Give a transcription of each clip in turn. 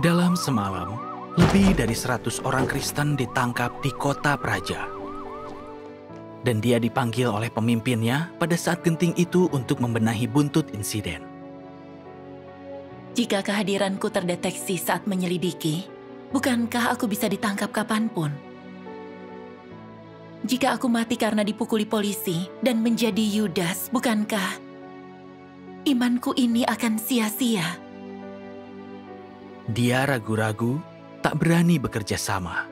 Dalam semalam, lebih dari seratus orang Kristen ditangkap di kota Praja. Dan dia dipanggil oleh pemimpinnya pada saat genting itu untuk membenahi buntut insiden. Jika kehadiranku terdeteksi saat menyelidiki, bukankah aku bisa ditangkap kapanpun? Jika aku mati karena dipukuli polisi dan menjadi Yudas, bukankah imanku ini akan sia-sia? Dia ragu-ragu, tak berani bekerja sama.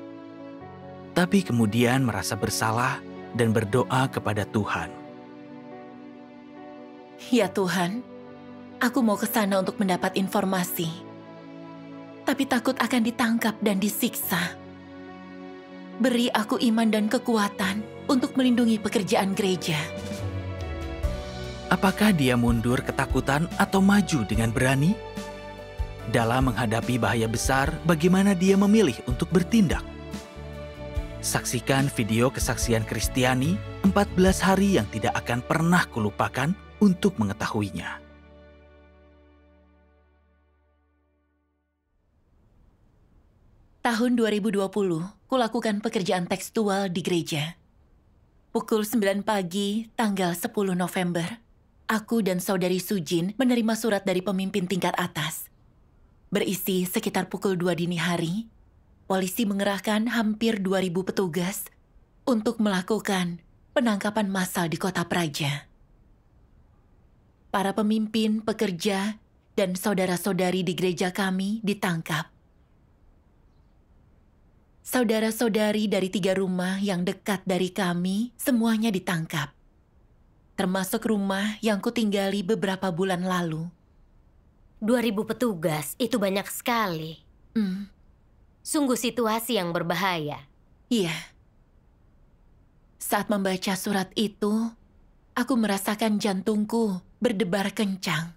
Tapi kemudian merasa bersalah dan berdoa kepada Tuhan. Ya Tuhan, aku mau ke sana untuk mendapat informasi. Tapi takut akan ditangkap dan disiksa. Beri aku iman dan kekuatan untuk melindungi pekerjaan gereja. Apakah dia mundur ketakutan atau maju dengan berani? Dalam menghadapi bahaya besar, bagaimana dia memilih untuk bertindak? Saksikan video kesaksian Kristiani 14 hari yang tidak akan pernah kulupakan untuk mengetahuinya. Tahun 2020, kulakukan pekerjaan tekstual di gereja. Pukul 9 pagi, tanggal 10 November, aku dan saudari Sujin menerima surat dari pemimpin tingkat atas berisi sekitar pukul dua dini hari, polisi mengerahkan hampir 2.000 petugas untuk melakukan penangkapan massal di kota Praja. Para pemimpin, pekerja, dan saudara-saudari di gereja kami ditangkap. Saudara-saudari dari tiga rumah yang dekat dari kami semuanya ditangkap, termasuk rumah yang kutinggali beberapa bulan lalu ribu petugas itu banyak sekali. Hmm. Sungguh situasi yang berbahaya. Iya. Saat membaca surat itu, aku merasakan jantungku berdebar kencang.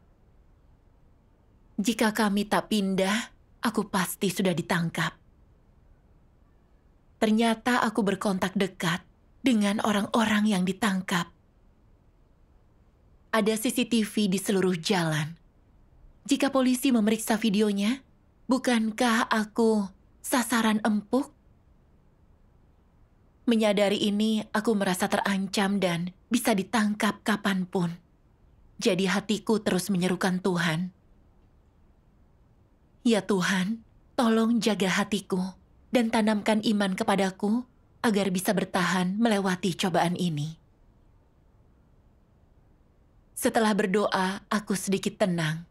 Jika kami tak pindah, aku pasti sudah ditangkap. Ternyata aku berkontak dekat dengan orang-orang yang ditangkap. Ada CCTV di seluruh jalan jika polisi memeriksa videonya, bukankah aku sasaran empuk? Menyadari ini, aku merasa terancam dan bisa ditangkap kapanpun. Jadi hatiku terus menyerukan Tuhan. Ya Tuhan, tolong jaga hatiku dan tanamkan iman kepadaku agar bisa bertahan melewati cobaan ini. Setelah berdoa, aku sedikit tenang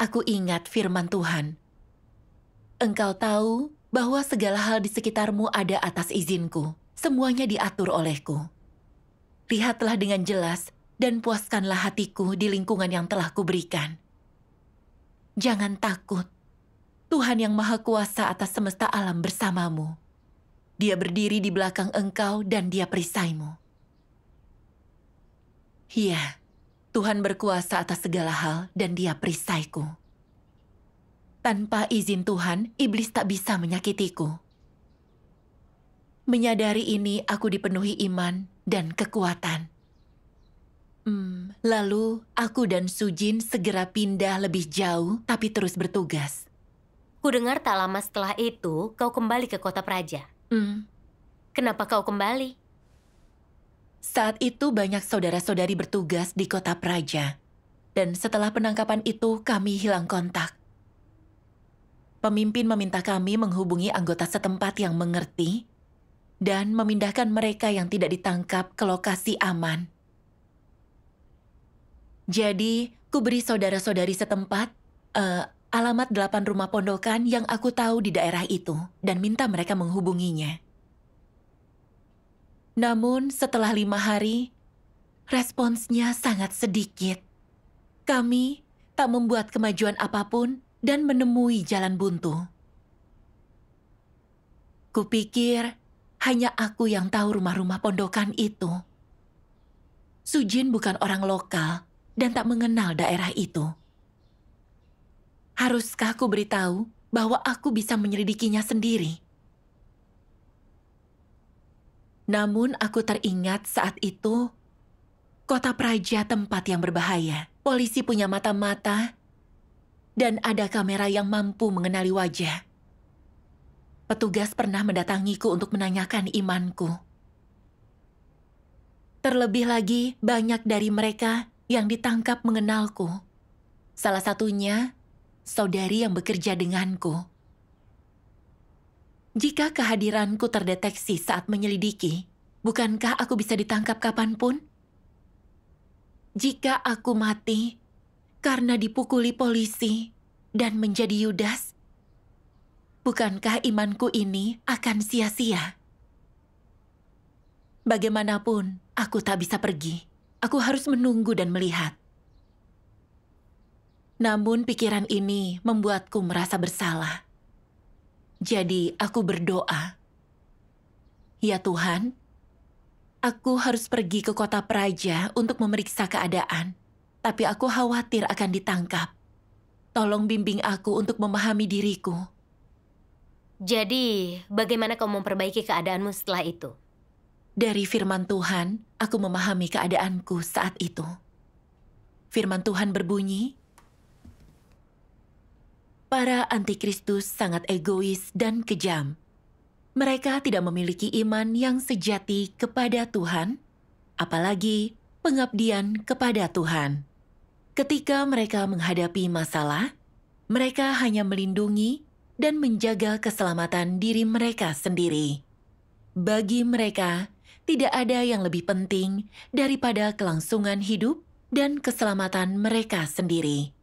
aku ingat firman Tuhan. Engkau tahu bahwa segala hal di sekitarmu ada atas izinku. Semuanya diatur olehku. Lihatlah dengan jelas dan puaskanlah hatiku di lingkungan yang telah kuberikan. Jangan takut. Tuhan yang Maha Kuasa atas semesta alam bersamamu. Dia berdiri di belakang engkau dan dia perisaimu. Iya. Yeah. Tuhan berkuasa atas segala hal dan dia perisaiku. Tanpa izin Tuhan, iblis tak bisa menyakitiku. Menyadari ini, aku dipenuhi iman dan kekuatan. Hmm, lalu, aku dan Sujin segera pindah lebih jauh, tapi terus bertugas. Kudengar tak lama setelah itu, kau kembali ke kota Praja. Hmm. Kenapa kau kembali? Saat itu banyak saudara-saudari bertugas di kota Praja. Dan setelah penangkapan itu, kami hilang kontak. Pemimpin meminta kami menghubungi anggota setempat yang mengerti dan memindahkan mereka yang tidak ditangkap ke lokasi aman. Jadi, ku beri saudara-saudari setempat uh, alamat delapan rumah pondokan yang aku tahu di daerah itu dan minta mereka menghubunginya. Namun setelah lima hari, responsnya sangat sedikit. Kami tak membuat kemajuan apapun dan menemui jalan buntu. Kupikir hanya aku yang tahu rumah-rumah pondokan itu. Sujin bukan orang lokal dan tak mengenal daerah itu. Haruskah aku beritahu bahwa aku bisa menyelidikinya sendiri? Namun aku teringat saat itu, kota Praja tempat yang berbahaya. Polisi punya mata-mata dan ada kamera yang mampu mengenali wajah. Petugas pernah mendatangiku untuk menanyakan imanku. Terlebih lagi, banyak dari mereka yang ditangkap mengenalku. Salah satunya, saudari yang bekerja denganku. Jika kehadiranku terdeteksi saat menyelidiki, bukankah aku bisa ditangkap kapanpun? Jika aku mati karena dipukuli polisi dan menjadi Yudas, bukankah imanku ini akan sia-sia? Bagaimanapun, aku tak bisa pergi. Aku harus menunggu dan melihat. Namun pikiran ini membuatku merasa bersalah jadi aku berdoa, "Ya Tuhan, aku harus pergi ke kota Praja untuk memeriksa keadaan, tapi aku khawatir akan ditangkap. Tolong bimbing aku untuk memahami diriku." Jadi, bagaimana kau memperbaiki keadaanmu setelah itu? Dari firman Tuhan, aku memahami keadaanku saat itu. Firman Tuhan berbunyi, Para antikristus sangat egois dan kejam. Mereka tidak memiliki iman yang sejati kepada Tuhan, apalagi pengabdian kepada Tuhan. Ketika mereka menghadapi masalah, mereka hanya melindungi dan menjaga keselamatan diri mereka sendiri. Bagi mereka, tidak ada yang lebih penting daripada kelangsungan hidup dan keselamatan mereka sendiri.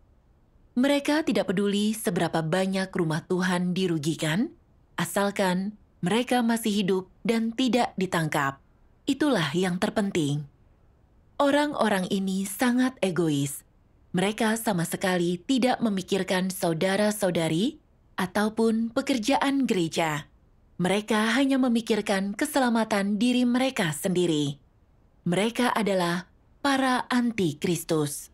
Mereka tidak peduli seberapa banyak rumah Tuhan dirugikan, asalkan mereka masih hidup dan tidak ditangkap. Itulah yang terpenting. Orang-orang ini sangat egois. Mereka sama sekali tidak memikirkan saudara-saudari ataupun pekerjaan gereja. Mereka hanya memikirkan keselamatan diri mereka sendiri. Mereka adalah para anti-Kristus.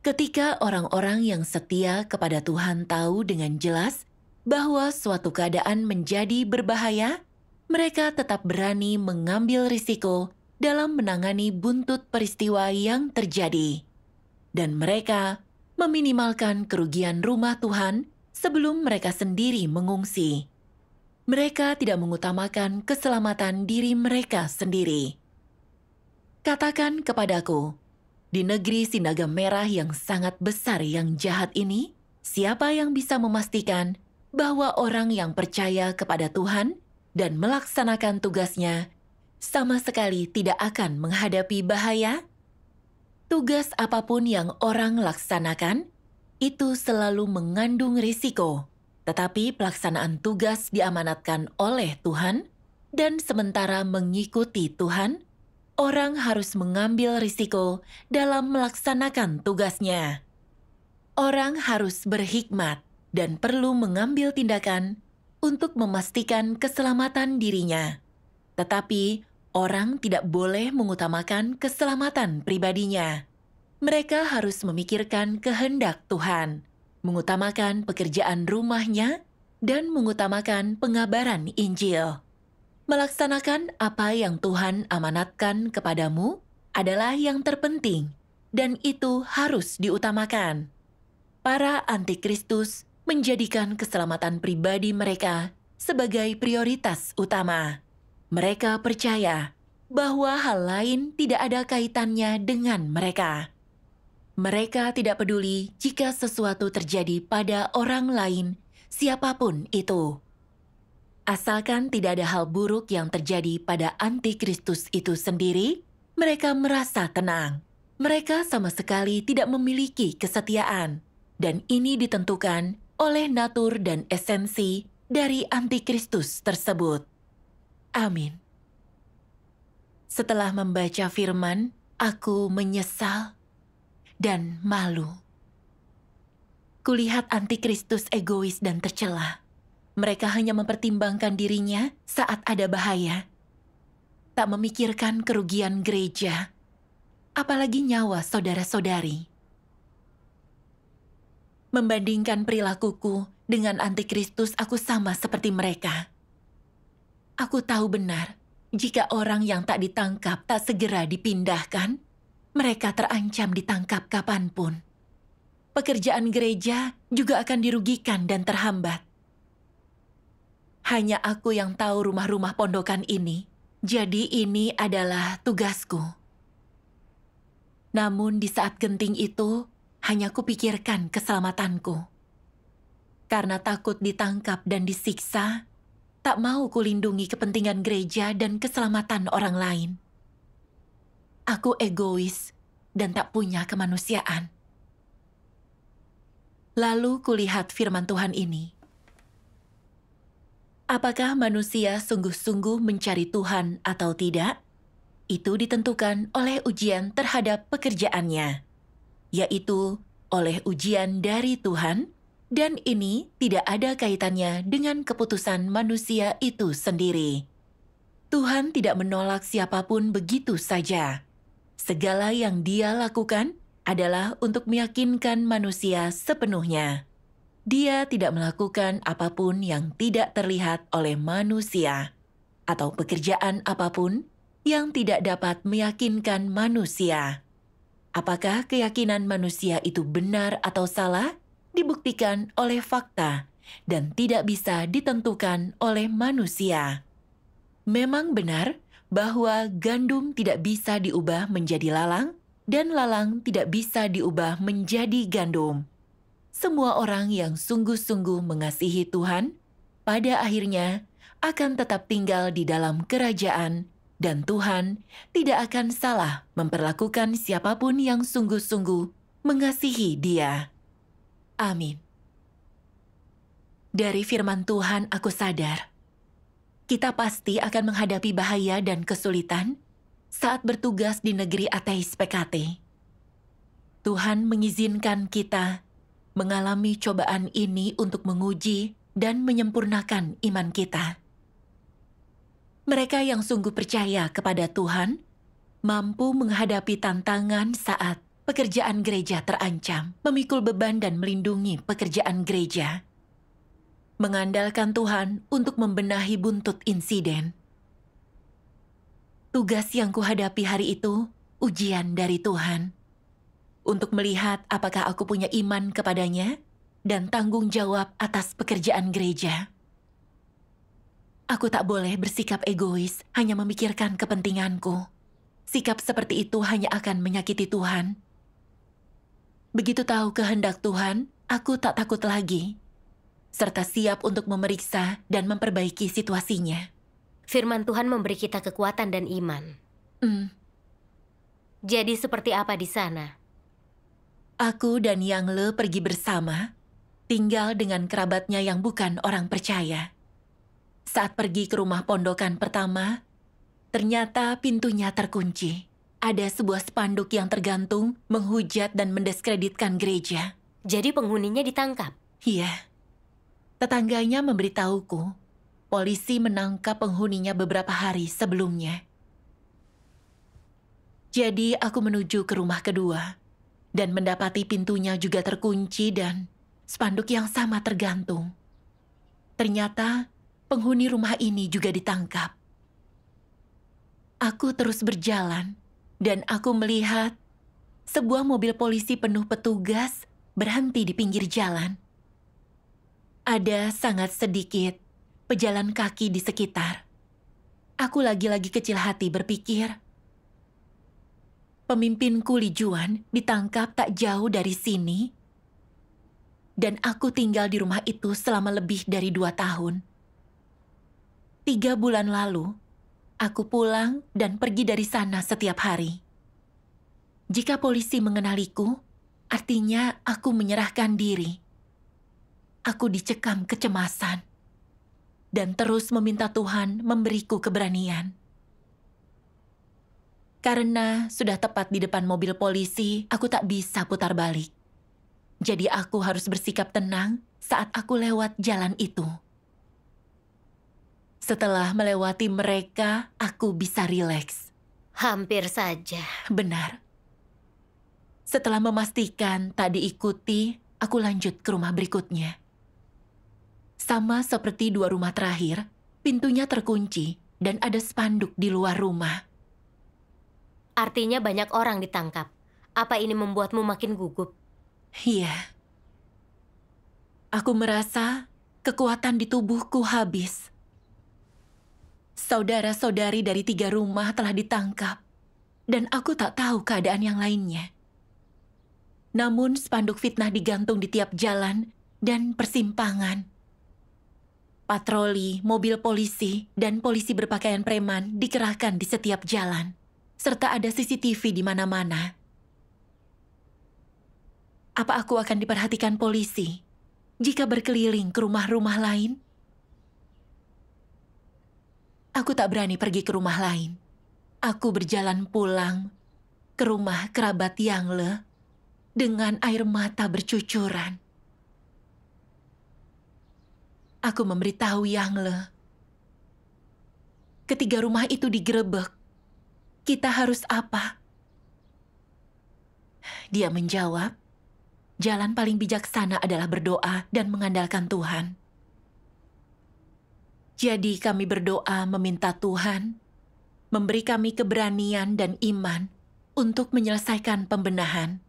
Ketika orang-orang yang setia kepada Tuhan tahu dengan jelas bahwa suatu keadaan menjadi berbahaya, mereka tetap berani mengambil risiko dalam menangani buntut peristiwa yang terjadi. Dan mereka meminimalkan kerugian rumah Tuhan sebelum mereka sendiri mengungsi. Mereka tidak mengutamakan keselamatan diri mereka sendiri. Katakan kepadaku, di negeri Sinaga Merah yang sangat besar yang jahat ini, siapa yang bisa memastikan bahwa orang yang percaya kepada Tuhan dan melaksanakan tugasnya sama sekali tidak akan menghadapi bahaya? Tugas apapun yang orang laksanakan itu selalu mengandung risiko, tetapi pelaksanaan tugas diamanatkan oleh Tuhan dan sementara mengikuti Tuhan orang harus mengambil risiko dalam melaksanakan tugasnya. Orang harus berhikmat dan perlu mengambil tindakan untuk memastikan keselamatan dirinya. Tetapi, orang tidak boleh mengutamakan keselamatan pribadinya. Mereka harus memikirkan kehendak Tuhan, mengutamakan pekerjaan rumahnya, dan mengutamakan pengabaran Injil. Melaksanakan apa yang Tuhan amanatkan kepadamu adalah yang terpenting, dan itu harus diutamakan. Para antikristus menjadikan keselamatan pribadi mereka sebagai prioritas utama. Mereka percaya bahwa hal lain tidak ada kaitannya dengan mereka. Mereka tidak peduli jika sesuatu terjadi pada orang lain, siapapun itu. Asalkan tidak ada hal buruk yang terjadi pada antikristus itu sendiri, mereka merasa tenang. Mereka sama sekali tidak memiliki kesetiaan, dan ini ditentukan oleh natur dan esensi dari antikristus tersebut. Amin. Setelah membaca firman, aku menyesal dan malu. Kulihat antikristus egois dan tercelah mereka hanya mempertimbangkan dirinya saat ada bahaya. Tak memikirkan kerugian gereja, apalagi nyawa saudara-saudari. Membandingkan perilakuku dengan antikristus, aku sama seperti mereka. Aku tahu benar, jika orang yang tak ditangkap tak segera dipindahkan, mereka terancam ditangkap kapanpun. Pekerjaan gereja juga akan dirugikan dan terhambat. Hanya aku yang tahu rumah-rumah pondokan ini. Jadi ini adalah tugasku. Namun di saat genting itu, hanya kupikirkan keselamatanku. Karena takut ditangkap dan disiksa, tak mau kulindungi kepentingan gereja dan keselamatan orang lain. Aku egois dan tak punya kemanusiaan. Lalu kulihat firman Tuhan ini. Apakah manusia sungguh-sungguh mencari Tuhan atau tidak? Itu ditentukan oleh ujian terhadap pekerjaannya, yaitu oleh ujian dari Tuhan, dan ini tidak ada kaitannya dengan keputusan manusia itu sendiri. Tuhan tidak menolak siapapun begitu saja. Segala yang Dia lakukan adalah untuk meyakinkan manusia sepenuhnya dia tidak melakukan apapun yang tidak terlihat oleh manusia, atau pekerjaan apapun yang tidak dapat meyakinkan manusia. Apakah keyakinan manusia itu benar atau salah dibuktikan oleh fakta dan tidak bisa ditentukan oleh manusia. Memang benar bahwa gandum tidak bisa diubah menjadi lalang dan lalang tidak bisa diubah menjadi gandum semua orang yang sungguh-sungguh mengasihi Tuhan pada akhirnya akan tetap tinggal di dalam kerajaan dan Tuhan tidak akan salah memperlakukan siapapun yang sungguh-sungguh mengasihi Dia. Amin. Dari firman Tuhan aku sadar, kita pasti akan menghadapi bahaya dan kesulitan saat bertugas di negeri ateis PKT. Tuhan mengizinkan kita mengalami cobaan ini untuk menguji dan menyempurnakan iman kita. Mereka yang sungguh percaya kepada Tuhan mampu menghadapi tantangan saat pekerjaan gereja terancam, memikul beban dan melindungi pekerjaan gereja. Mengandalkan Tuhan untuk membenahi buntut insiden. Tugas yang kuhadapi hari itu ujian dari Tuhan untuk melihat apakah aku punya iman kepadanya dan tanggung jawab atas pekerjaan gereja. Aku tak boleh bersikap egois, hanya memikirkan kepentinganku. Sikap seperti itu hanya akan menyakiti Tuhan. Begitu tahu kehendak Tuhan, aku tak takut lagi, serta siap untuk memeriksa dan memperbaiki situasinya. Firman Tuhan memberi kita kekuatan dan iman. Mm. Jadi seperti apa di sana? Aku dan Yang Le pergi bersama, tinggal dengan kerabatnya yang bukan orang percaya. Saat pergi ke rumah pondokan pertama, ternyata pintunya terkunci. Ada sebuah spanduk yang tergantung menghujat dan mendiskreditkan gereja. Jadi penghuninya ditangkap? Iya. Tetangganya memberitahuku, polisi menangkap penghuninya beberapa hari sebelumnya. Jadi aku menuju ke rumah kedua dan mendapati pintunya juga terkunci dan spanduk yang sama tergantung. Ternyata penghuni rumah ini juga ditangkap. Aku terus berjalan dan aku melihat sebuah mobil polisi penuh petugas berhenti di pinggir jalan. Ada sangat sedikit pejalan kaki di sekitar. Aku lagi-lagi kecil hati berpikir, pemimpinku Li Juan ditangkap tak jauh dari sini. Dan aku tinggal di rumah itu selama lebih dari dua tahun. Tiga bulan lalu, aku pulang dan pergi dari sana setiap hari. Jika polisi mengenaliku, artinya aku menyerahkan diri. Aku dicekam kecemasan dan terus meminta Tuhan memberiku keberanian. Karena sudah tepat di depan mobil polisi, aku tak bisa putar balik. Jadi aku harus bersikap tenang saat aku lewat jalan itu. Setelah melewati mereka, aku bisa rileks. Hampir saja. Benar. Setelah memastikan tak diikuti, aku lanjut ke rumah berikutnya. Sama seperti dua rumah terakhir, pintunya terkunci dan ada spanduk di luar rumah. Artinya banyak orang ditangkap. Apa ini membuatmu makin gugup? Iya. Aku merasa kekuatan di tubuhku habis. Saudara-saudari dari tiga rumah telah ditangkap. Dan aku tak tahu keadaan yang lainnya. Namun spanduk fitnah digantung di tiap jalan dan persimpangan. Patroli, mobil polisi, dan polisi berpakaian preman dikerahkan di setiap jalan serta ada CCTV di mana-mana. Apa aku akan diperhatikan polisi jika berkeliling ke rumah-rumah lain? Aku tak berani pergi ke rumah lain. Aku berjalan pulang ke rumah kerabat Yang Le dengan air mata bercucuran. Aku memberitahu Yang Le Ketiga rumah itu digerebek kita harus apa? Dia menjawab, jalan paling bijaksana adalah berdoa dan mengandalkan Tuhan. Jadi kami berdoa meminta Tuhan memberi kami keberanian dan iman untuk menyelesaikan pembenahan.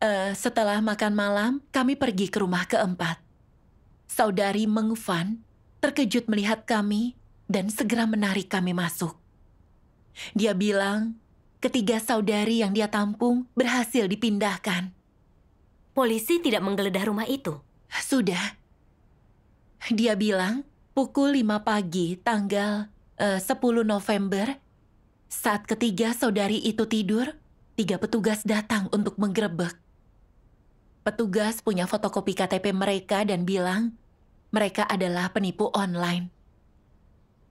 Uh, setelah makan malam, kami pergi ke rumah keempat. Saudari Mengfan terkejut melihat kami dan segera menarik kami masuk. Dia bilang, ketiga saudari yang dia tampung berhasil dipindahkan. Polisi tidak menggeledah rumah itu? Sudah. Dia bilang, pukul 5 pagi tanggal eh, uh, 10 November, saat ketiga saudari itu tidur, tiga petugas datang untuk menggerebek. Petugas punya fotokopi KTP mereka dan bilang mereka adalah penipu online.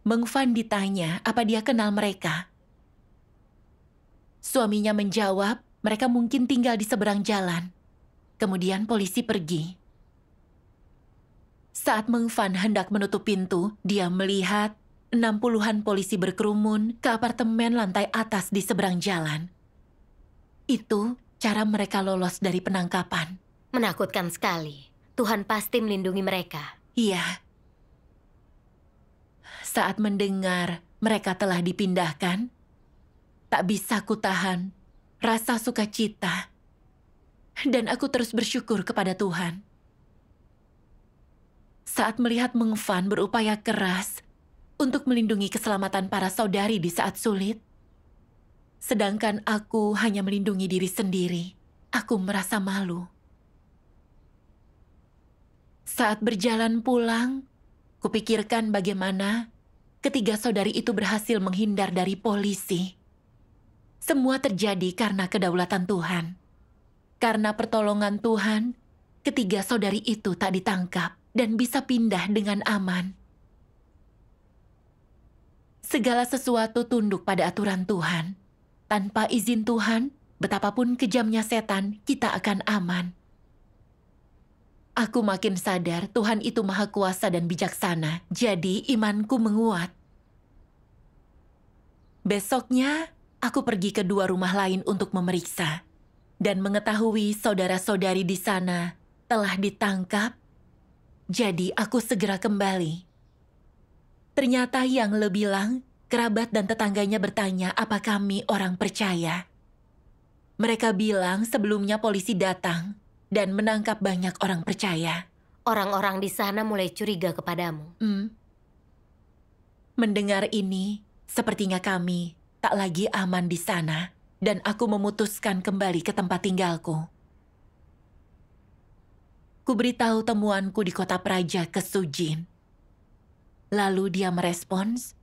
Meng Fan ditanya apa dia kenal mereka. Suaminya menjawab, mereka mungkin tinggal di seberang jalan. Kemudian polisi pergi. Saat Meng Fan hendak menutup pintu, dia melihat enam puluhan polisi berkerumun ke apartemen lantai atas di seberang jalan. Itu cara mereka lolos dari penangkapan. Menakutkan sekali. Tuhan pasti melindungi mereka. Iya, saat mendengar mereka telah dipindahkan? Tak bisa kutahan rasa sukacita. Dan aku terus bersyukur kepada Tuhan. Saat melihat Mengfan berupaya keras untuk melindungi keselamatan para saudari di saat sulit, sedangkan aku hanya melindungi diri sendiri, aku merasa malu. Saat berjalan pulang, kupikirkan bagaimana ketiga saudari itu berhasil menghindar dari polisi. Semua terjadi karena kedaulatan Tuhan. Karena pertolongan Tuhan, ketiga saudari itu tak ditangkap dan bisa pindah dengan aman. Segala sesuatu tunduk pada aturan Tuhan. Tanpa izin Tuhan, betapapun kejamnya setan, kita akan aman. Aku makin sadar Tuhan itu maha kuasa dan bijaksana, jadi imanku menguat. Besoknya, aku pergi ke dua rumah lain untuk memeriksa dan mengetahui saudara-saudari di sana telah ditangkap. Jadi aku segera kembali. Ternyata yang lebih lang kerabat dan tetangganya bertanya apa kami orang percaya. Mereka bilang sebelumnya polisi datang dan menangkap banyak orang percaya. Orang-orang di sana mulai curiga kepadamu. Hmm. Mendengar ini, sepertinya kami tak lagi aman di sana dan aku memutuskan kembali ke tempat tinggalku. Kuberitahu temuanku di kota Praja ke Sujin. Lalu dia merespons,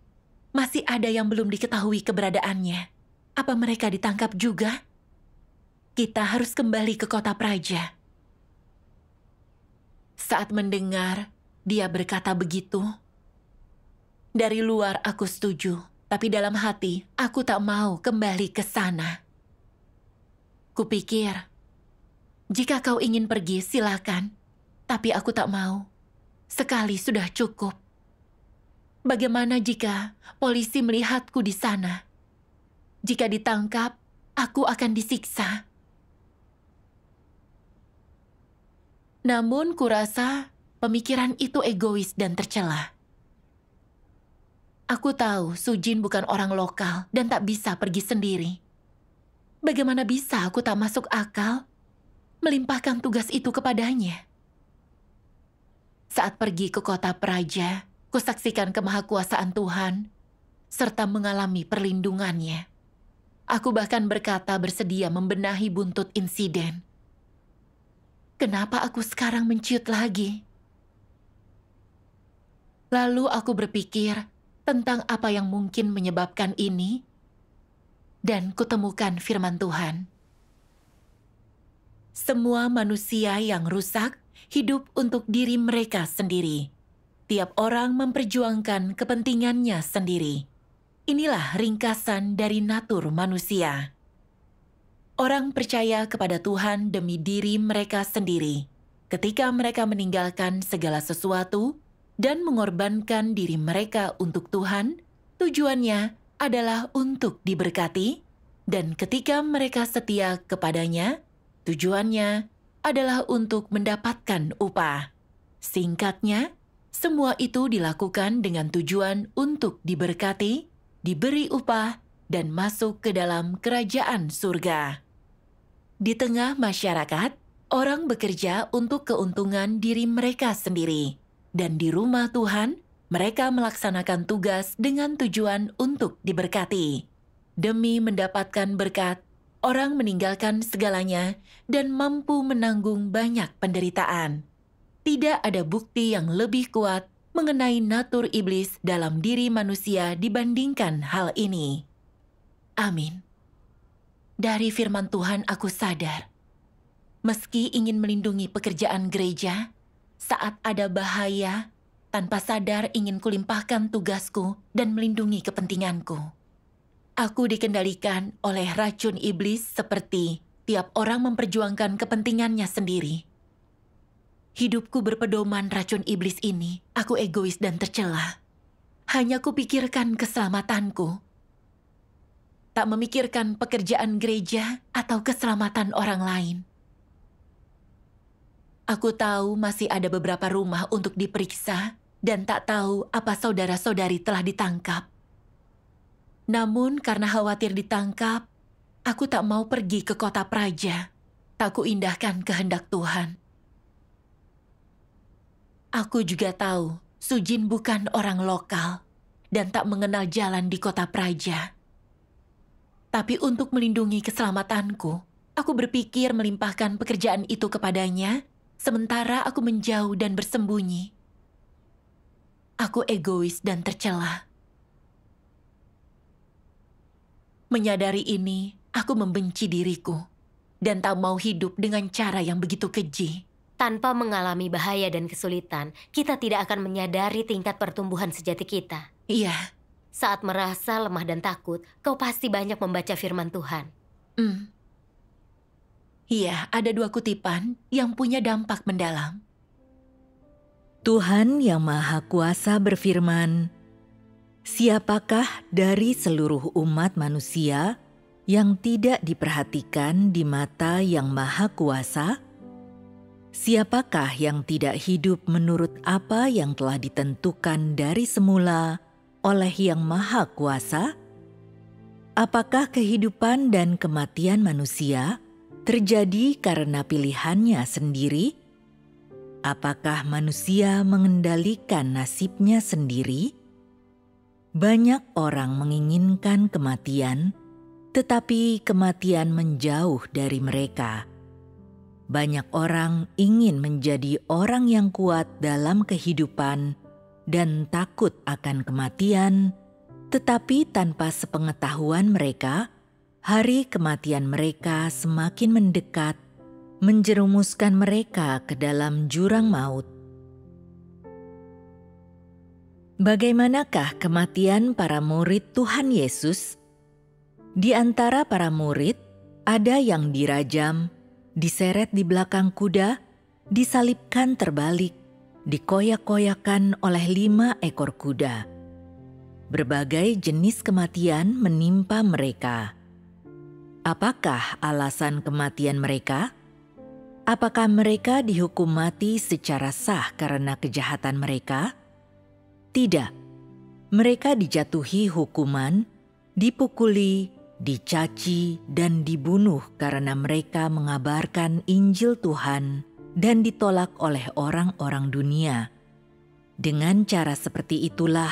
masih ada yang belum diketahui keberadaannya. Apa mereka ditangkap juga? Kita harus kembali ke kota Praja. Saat mendengar dia berkata begitu, dari luar aku setuju, tapi dalam hati aku tak mau kembali ke sana. Kupikir, jika kau ingin pergi silakan, tapi aku tak mau. Sekali sudah cukup. Bagaimana jika polisi melihatku di sana? Jika ditangkap, aku akan disiksa. Namun kurasa pemikiran itu egois dan tercela. Aku tahu Sujin bukan orang lokal dan tak bisa pergi sendiri. Bagaimana bisa aku tak masuk akal melimpahkan tugas itu kepadanya? Saat pergi ke kota Praja, kusaksikan kemahakuasaan Tuhan serta mengalami perlindungannya. Aku bahkan berkata bersedia membenahi buntut insiden kenapa aku sekarang menciut lagi? Lalu aku berpikir tentang apa yang mungkin menyebabkan ini, dan kutemukan firman Tuhan. Semua manusia yang rusak hidup untuk diri mereka sendiri. Tiap orang memperjuangkan kepentingannya sendiri. Inilah ringkasan dari natur manusia. Orang percaya kepada Tuhan demi diri mereka sendiri ketika mereka meninggalkan segala sesuatu dan mengorbankan diri mereka untuk Tuhan. Tujuannya adalah untuk diberkati, dan ketika mereka setia kepadanya, tujuannya adalah untuk mendapatkan upah. Singkatnya, semua itu dilakukan dengan tujuan untuk diberkati, diberi upah, dan masuk ke dalam kerajaan surga. Di tengah masyarakat, orang bekerja untuk keuntungan diri mereka sendiri, dan di rumah Tuhan, mereka melaksanakan tugas dengan tujuan untuk diberkati. Demi mendapatkan berkat, orang meninggalkan segalanya dan mampu menanggung banyak penderitaan. Tidak ada bukti yang lebih kuat mengenai natur iblis dalam diri manusia dibandingkan hal ini. Amin. Dari firman Tuhan aku sadar, meski ingin melindungi pekerjaan gereja, saat ada bahaya, tanpa sadar ingin kulimpahkan tugasku dan melindungi kepentinganku. Aku dikendalikan oleh racun iblis seperti tiap orang memperjuangkan kepentingannya sendiri. Hidupku berpedoman racun iblis ini, aku egois dan tercela. Hanya kupikirkan keselamatanku, tak memikirkan pekerjaan gereja atau keselamatan orang lain. Aku tahu masih ada beberapa rumah untuk diperiksa dan tak tahu apa saudara-saudari telah ditangkap. Namun karena khawatir ditangkap, aku tak mau pergi ke kota Praja. Tak kuindahkan kehendak Tuhan. Aku juga tahu Sujin bukan orang lokal dan tak mengenal jalan di kota Praja. Tapi untuk melindungi keselamatanku, aku berpikir melimpahkan pekerjaan itu kepadanya, sementara aku menjauh dan bersembunyi. Aku egois dan tercela. Menyadari ini, aku membenci diriku dan tak mau hidup dengan cara yang begitu keji. Tanpa mengalami bahaya dan kesulitan, kita tidak akan menyadari tingkat pertumbuhan sejati kita. Iya, saat merasa lemah dan takut, kau pasti banyak membaca firman Tuhan. Hmm. Iya, ada dua kutipan yang punya dampak mendalam. Tuhan yang Maha Kuasa berfirman, Siapakah dari seluruh umat manusia yang tidak diperhatikan di mata yang Maha Kuasa? Siapakah yang tidak hidup menurut apa yang telah ditentukan dari semula oleh Yang Maha Kuasa? Apakah kehidupan dan kematian manusia terjadi karena pilihannya sendiri? Apakah manusia mengendalikan nasibnya sendiri? Banyak orang menginginkan kematian, tetapi kematian menjauh dari mereka. Banyak orang ingin menjadi orang yang kuat dalam kehidupan dan takut akan kematian, tetapi tanpa sepengetahuan mereka, hari kematian mereka semakin mendekat, menjerumuskan mereka ke dalam jurang maut. Bagaimanakah kematian para murid Tuhan Yesus? Di antara para murid, ada yang dirajam, diseret di belakang kuda, disalibkan terbalik, dikoyak-koyakan oleh lima ekor kuda. Berbagai jenis kematian menimpa mereka. Apakah alasan kematian mereka? Apakah mereka dihukum mati secara sah karena kejahatan mereka? Tidak. Mereka dijatuhi hukuman, dipukuli, dicaci, dan dibunuh karena mereka mengabarkan Injil Tuhan dan ditolak oleh orang-orang dunia. Dengan cara seperti itulah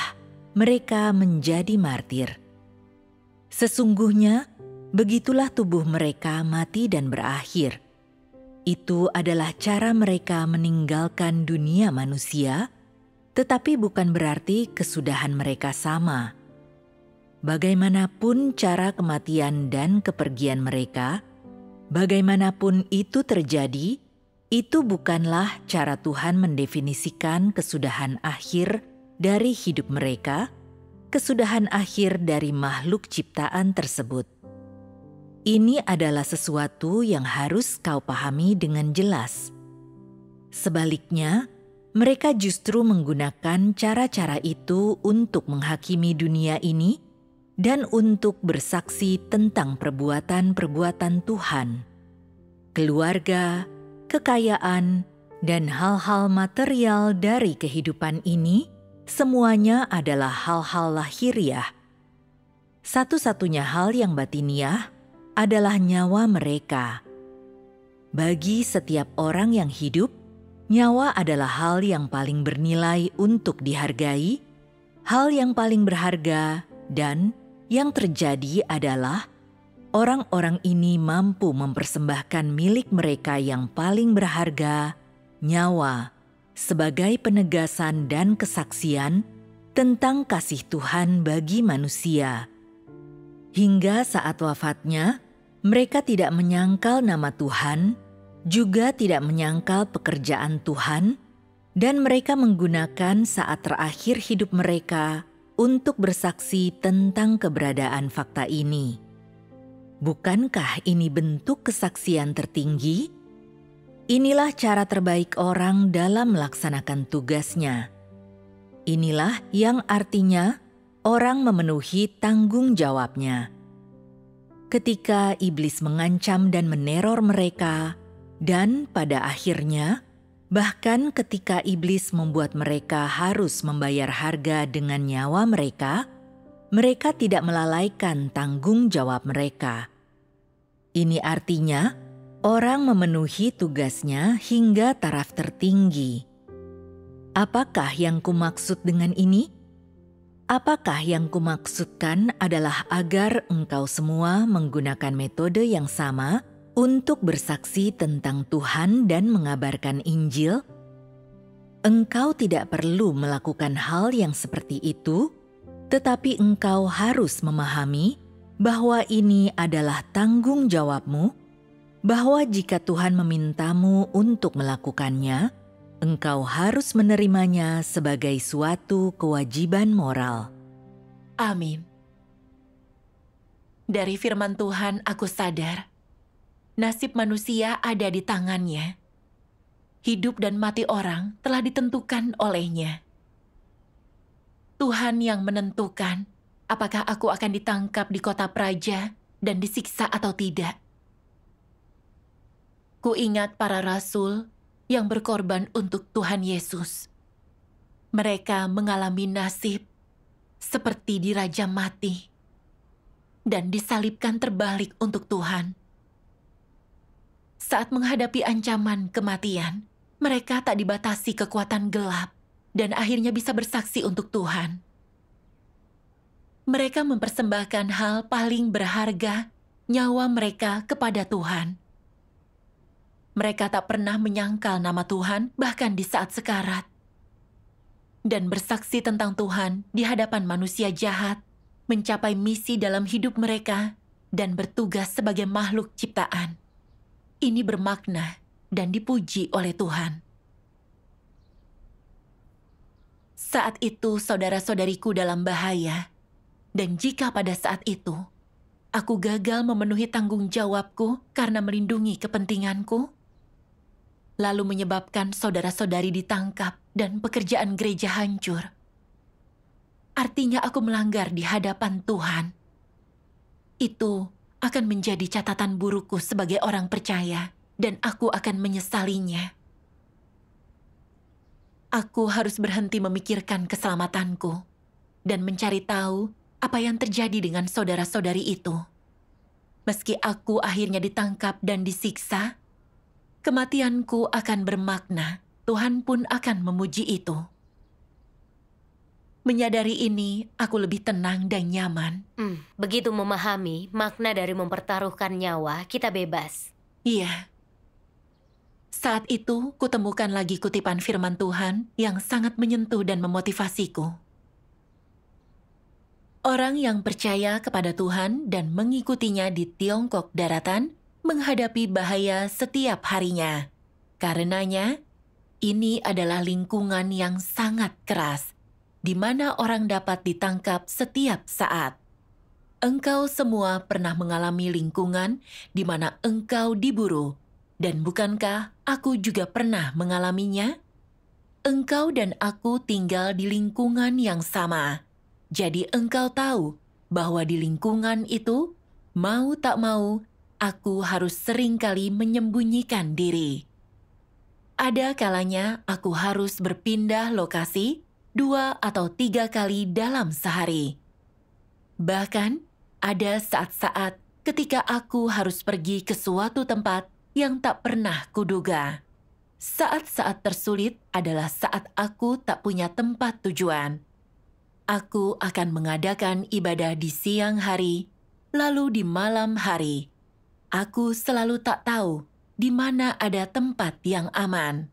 mereka menjadi martir. Sesungguhnya, begitulah tubuh mereka mati dan berakhir. Itu adalah cara mereka meninggalkan dunia manusia, tetapi bukan berarti kesudahan mereka sama. Bagaimanapun cara kematian dan kepergian mereka, bagaimanapun itu terjadi, itu bukanlah cara Tuhan mendefinisikan kesudahan akhir dari hidup mereka, kesudahan akhir dari makhluk ciptaan tersebut. Ini adalah sesuatu yang harus kau pahami dengan jelas. Sebaliknya, mereka justru menggunakan cara-cara itu untuk menghakimi dunia ini dan untuk bersaksi tentang perbuatan-perbuatan Tuhan. Keluarga, kekayaan, dan hal-hal material dari kehidupan ini semuanya adalah hal-hal lahiriah. Satu-satunya hal yang batiniah adalah nyawa mereka. Bagi setiap orang yang hidup, nyawa adalah hal yang paling bernilai untuk dihargai, hal yang paling berharga, dan yang terjadi adalah orang-orang ini mampu mempersembahkan milik mereka yang paling berharga, nyawa, sebagai penegasan dan kesaksian tentang kasih Tuhan bagi manusia. Hingga saat wafatnya, mereka tidak menyangkal nama Tuhan, juga tidak menyangkal pekerjaan Tuhan, dan mereka menggunakan saat terakhir hidup mereka untuk bersaksi tentang keberadaan fakta ini. Bukankah ini bentuk kesaksian tertinggi? Inilah cara terbaik orang dalam melaksanakan tugasnya. Inilah yang artinya orang memenuhi tanggung jawabnya. Ketika iblis mengancam dan meneror mereka, dan pada akhirnya, bahkan ketika iblis membuat mereka harus membayar harga dengan nyawa mereka, mereka tidak melalaikan tanggung jawab mereka. Ini artinya orang memenuhi tugasnya hingga taraf tertinggi. Apakah yang kumaksud dengan ini? Apakah yang kumaksudkan adalah agar engkau semua menggunakan metode yang sama untuk bersaksi tentang Tuhan dan mengabarkan Injil? Engkau tidak perlu melakukan hal yang seperti itu tetapi engkau harus memahami bahwa ini adalah tanggung jawabmu, bahwa jika Tuhan memintamu untuk melakukannya, engkau harus menerimanya sebagai suatu kewajiban moral. Amin. Dari firman Tuhan aku sadar, nasib manusia ada di tangannya. Hidup dan mati orang telah ditentukan olehnya. Tuhan yang menentukan apakah aku akan ditangkap di kota Praja dan disiksa atau tidak. Ku ingat para rasul yang berkorban untuk Tuhan Yesus. Mereka mengalami nasib seperti dirajam mati dan disalibkan terbalik untuk Tuhan. Saat menghadapi ancaman kematian, mereka tak dibatasi kekuatan gelap dan akhirnya bisa bersaksi untuk Tuhan. Mereka mempersembahkan hal paling berharga, nyawa mereka kepada Tuhan. Mereka tak pernah menyangkal nama Tuhan, bahkan di saat sekarat, dan bersaksi tentang Tuhan di hadapan manusia jahat, mencapai misi dalam hidup mereka, dan bertugas sebagai makhluk ciptaan. Ini bermakna dan dipuji oleh Tuhan. Saat itu saudara-saudariku dalam bahaya, dan jika pada saat itu aku gagal memenuhi tanggung jawabku karena melindungi kepentinganku, lalu menyebabkan saudara-saudari ditangkap dan pekerjaan gereja hancur. Artinya aku melanggar di hadapan Tuhan. Itu akan menjadi catatan burukku sebagai orang percaya, dan aku akan menyesalinya. Aku harus berhenti memikirkan keselamatanku dan mencari tahu apa yang terjadi dengan saudara-saudari itu. Meski aku akhirnya ditangkap dan disiksa, kematianku akan bermakna. Tuhan pun akan memuji itu. Menyadari ini, aku lebih tenang dan nyaman. Hmm, begitu memahami makna dari mempertaruhkan nyawa, kita bebas. Iya. Saat itu, kutemukan lagi kutipan firman Tuhan yang sangat menyentuh dan memotivasiku. Orang yang percaya kepada Tuhan dan mengikutinya di Tiongkok daratan menghadapi bahaya setiap harinya. Karenanya, ini adalah lingkungan yang sangat keras, di mana orang dapat ditangkap setiap saat engkau semua pernah mengalami lingkungan di mana engkau diburu dan bukankah aku juga pernah mengalaminya? Engkau dan aku tinggal di lingkungan yang sama. Jadi engkau tahu bahwa di lingkungan itu, mau tak mau, aku harus seringkali menyembunyikan diri. Ada kalanya aku harus berpindah lokasi dua atau tiga kali dalam sehari. Bahkan, ada saat-saat ketika aku harus pergi ke suatu tempat yang tak pernah kuduga. Saat-saat tersulit adalah saat aku tak punya tempat tujuan. Aku akan mengadakan ibadah di siang hari, lalu di malam hari. Aku selalu tak tahu di mana ada tempat yang aman.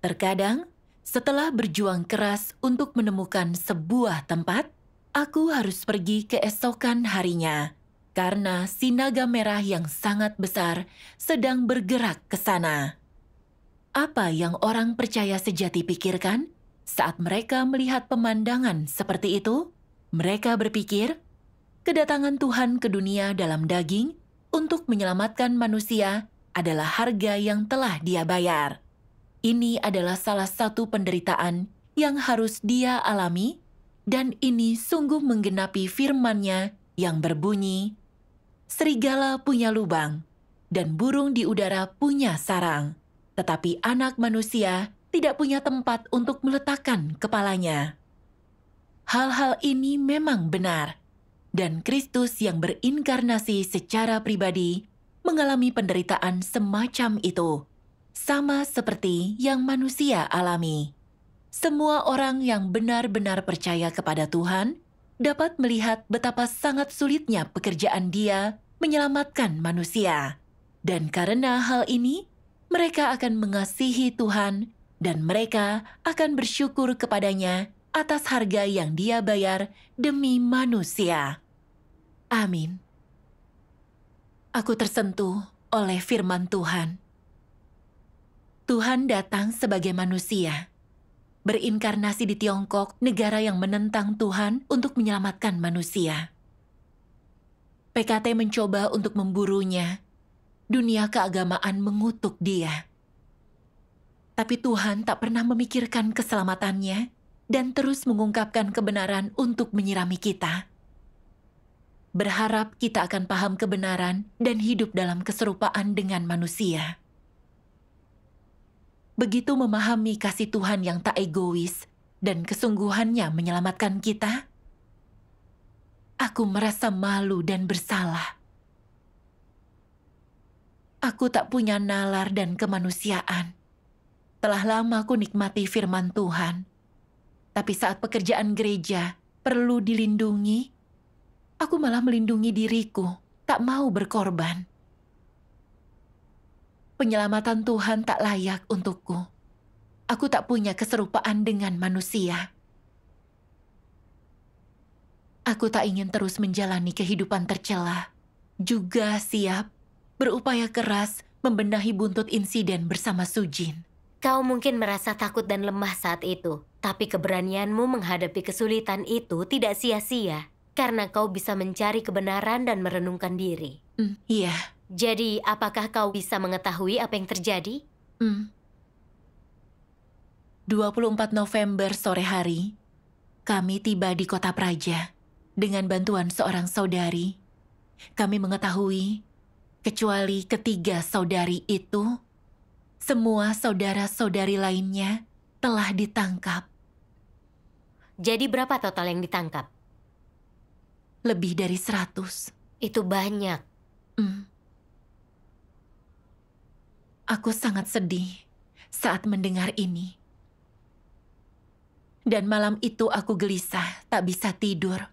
Terkadang, setelah berjuang keras untuk menemukan sebuah tempat, aku harus pergi keesokan harinya karena si naga merah yang sangat besar sedang bergerak ke sana. Apa yang orang percaya sejati pikirkan saat mereka melihat pemandangan seperti itu? Mereka berpikir, kedatangan Tuhan ke dunia dalam daging untuk menyelamatkan manusia adalah harga yang telah dia bayar. Ini adalah salah satu penderitaan yang harus dia alami, dan ini sungguh menggenapi firman-Nya yang berbunyi, serigala punya lubang, dan burung di udara punya sarang. Tetapi anak manusia tidak punya tempat untuk meletakkan kepalanya. Hal-hal ini memang benar, dan Kristus yang berinkarnasi secara pribadi mengalami penderitaan semacam itu, sama seperti yang manusia alami. Semua orang yang benar-benar percaya kepada Tuhan dapat melihat betapa sangat sulitnya pekerjaan Dia menyelamatkan manusia. Dan karena hal ini, mereka akan mengasihi Tuhan dan mereka akan bersyukur kepadanya atas harga yang dia bayar demi manusia. Amin. Aku tersentuh oleh firman Tuhan. Tuhan datang sebagai manusia berinkarnasi di Tiongkok, negara yang menentang Tuhan untuk menyelamatkan manusia. PKT mencoba untuk memburunya. Dunia keagamaan mengutuk dia. Tapi Tuhan tak pernah memikirkan keselamatannya dan terus mengungkapkan kebenaran untuk menyirami kita. Berharap kita akan paham kebenaran dan hidup dalam keserupaan dengan manusia. Begitu memahami kasih Tuhan yang tak egois dan kesungguhannya menyelamatkan kita, Aku merasa malu dan bersalah. Aku tak punya nalar dan kemanusiaan. Telah lama aku nikmati firman Tuhan. Tapi saat pekerjaan gereja perlu dilindungi, aku malah melindungi diriku, tak mau berkorban. Penyelamatan Tuhan tak layak untukku. Aku tak punya keserupaan dengan manusia. Aku tak ingin terus menjalani kehidupan tercela. Juga siap berupaya keras membenahi buntut insiden bersama Sujin. Kau mungkin merasa takut dan lemah saat itu, tapi keberanianmu menghadapi kesulitan itu tidak sia-sia karena kau bisa mencari kebenaran dan merenungkan diri. Mm, iya. Jadi, apakah kau bisa mengetahui apa yang terjadi? Mm. 24 November sore hari, kami tiba di kota Praja. Dengan bantuan seorang saudari, kami mengetahui, kecuali ketiga saudari itu, semua saudara-saudari lainnya telah ditangkap. Jadi berapa total yang ditangkap? Lebih dari seratus. Itu banyak. Mm. Aku sangat sedih saat mendengar ini. Dan malam itu aku gelisah, tak bisa tidur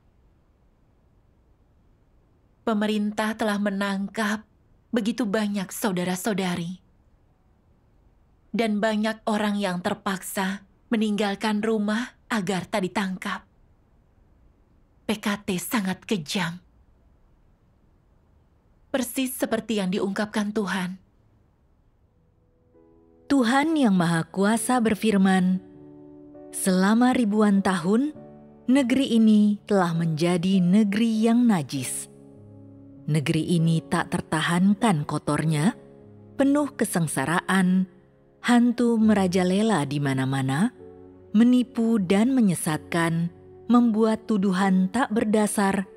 pemerintah telah menangkap begitu banyak saudara-saudari. Dan banyak orang yang terpaksa meninggalkan rumah agar tak ditangkap. PKT sangat kejam. Persis seperti yang diungkapkan Tuhan. Tuhan yang Maha Kuasa berfirman, Selama ribuan tahun, negeri ini telah menjadi negeri yang najis negeri ini tak tertahankan kotornya, penuh kesengsaraan, hantu merajalela di mana-mana, menipu dan menyesatkan, membuat tuduhan tak berdasar,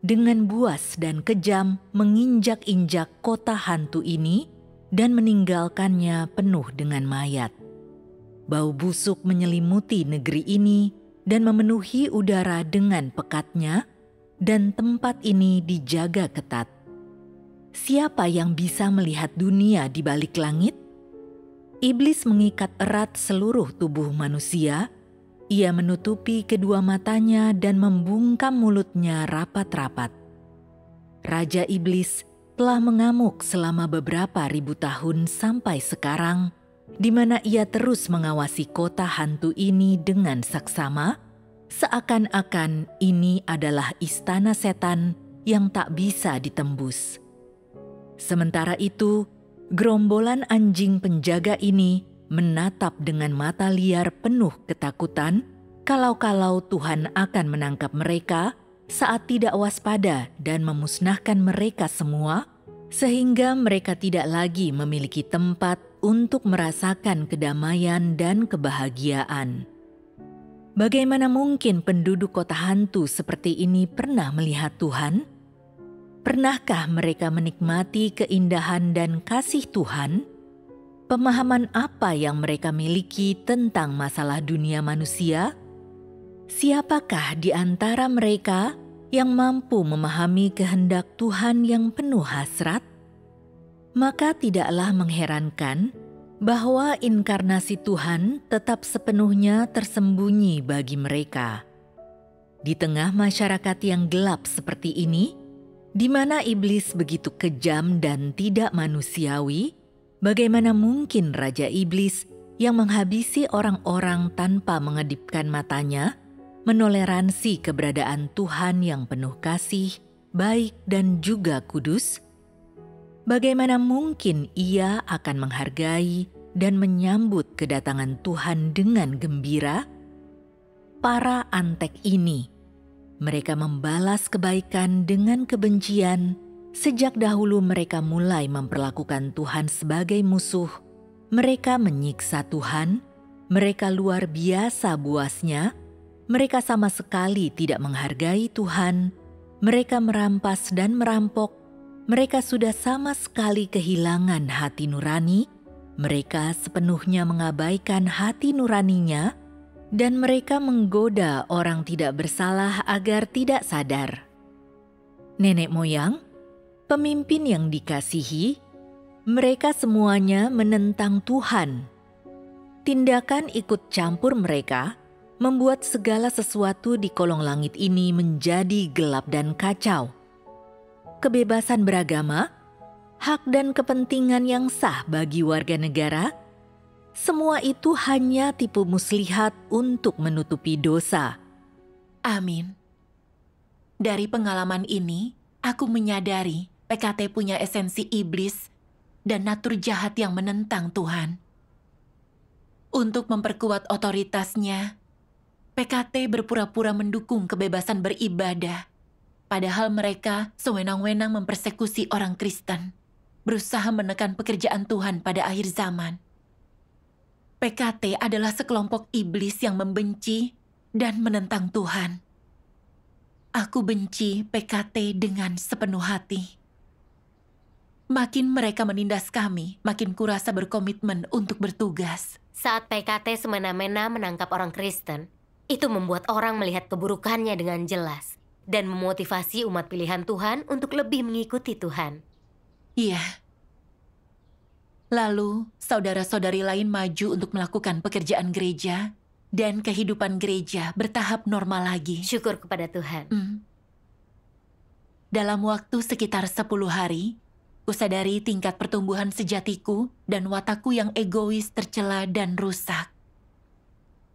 dengan buas dan kejam menginjak-injak kota hantu ini dan meninggalkannya penuh dengan mayat. Bau busuk menyelimuti negeri ini dan memenuhi udara dengan pekatnya, dan tempat ini dijaga ketat. Siapa yang bisa melihat dunia di balik langit? Iblis mengikat erat seluruh tubuh manusia. Ia menutupi kedua matanya dan membungkam mulutnya rapat-rapat. Raja Iblis telah mengamuk selama beberapa ribu tahun sampai sekarang, di mana ia terus mengawasi kota hantu ini dengan saksama Seakan-akan ini adalah istana setan yang tak bisa ditembus. Sementara itu, gerombolan anjing penjaga ini menatap dengan mata liar penuh ketakutan kalau-kalau Tuhan akan menangkap mereka saat tidak waspada dan memusnahkan mereka semua, sehingga mereka tidak lagi memiliki tempat untuk merasakan kedamaian dan kebahagiaan. Bagaimana mungkin penduduk kota hantu seperti ini pernah melihat Tuhan? Pernahkah mereka menikmati keindahan dan kasih Tuhan? Pemahaman apa yang mereka miliki tentang masalah dunia manusia? Siapakah di antara mereka yang mampu memahami kehendak Tuhan yang penuh hasrat? Maka tidaklah mengherankan bahwa inkarnasi Tuhan tetap sepenuhnya tersembunyi bagi mereka. Di tengah masyarakat yang gelap seperti ini, di mana iblis begitu kejam dan tidak manusiawi, bagaimana mungkin raja iblis yang menghabisi orang-orang tanpa mengedipkan matanya menoleransi keberadaan Tuhan yang penuh kasih, baik, dan juga kudus? Bagaimana mungkin ia akan menghargai dan menyambut kedatangan Tuhan dengan gembira? Para antek ini, mereka membalas kebaikan dengan kebencian. Sejak dahulu, mereka mulai memperlakukan Tuhan sebagai musuh. Mereka menyiksa Tuhan, mereka luar biasa buasnya. Mereka sama sekali tidak menghargai Tuhan. Mereka merampas dan merampok mereka sudah sama sekali kehilangan hati nurani. Mereka sepenuhnya mengabaikan hati nuraninya, dan mereka menggoda orang tidak bersalah agar tidak sadar. Nenek moyang, pemimpin yang dikasihi, mereka semuanya menentang Tuhan. Tindakan ikut campur mereka membuat segala sesuatu di kolong langit ini menjadi gelap dan kacau kebebasan beragama, hak dan kepentingan yang sah bagi warga negara, semua itu hanya tipu muslihat untuk menutupi dosa. Amin. Dari pengalaman ini, aku menyadari PKT punya esensi iblis dan natur jahat yang menentang Tuhan. Untuk memperkuat otoritasnya, PKT berpura-pura mendukung kebebasan beribadah Padahal mereka sewenang-wenang mempersekusi orang Kristen, berusaha menekan pekerjaan Tuhan pada akhir zaman. PKT adalah sekelompok iblis yang membenci dan menentang Tuhan. Aku benci PKT dengan sepenuh hati. Makin mereka menindas kami, makin kurasa berkomitmen untuk bertugas. Saat PKT semena-mena menangkap orang Kristen, itu membuat orang melihat keburukannya dengan jelas dan memotivasi umat pilihan Tuhan untuk lebih mengikuti Tuhan. Iya. Lalu, saudara-saudari lain maju untuk melakukan pekerjaan gereja, dan kehidupan gereja bertahap normal lagi. Syukur kepada Tuhan. Mm. Dalam waktu sekitar 10 hari, kusadari tingkat pertumbuhan sejatiku dan watakku yang egois tercela dan rusak.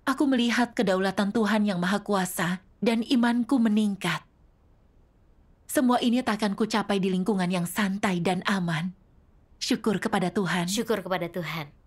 Aku melihat kedaulatan Tuhan yang Maha Kuasa dan imanku meningkat. Semua ini takkan kucapai di lingkungan yang santai dan aman. Syukur kepada Tuhan. Syukur kepada Tuhan.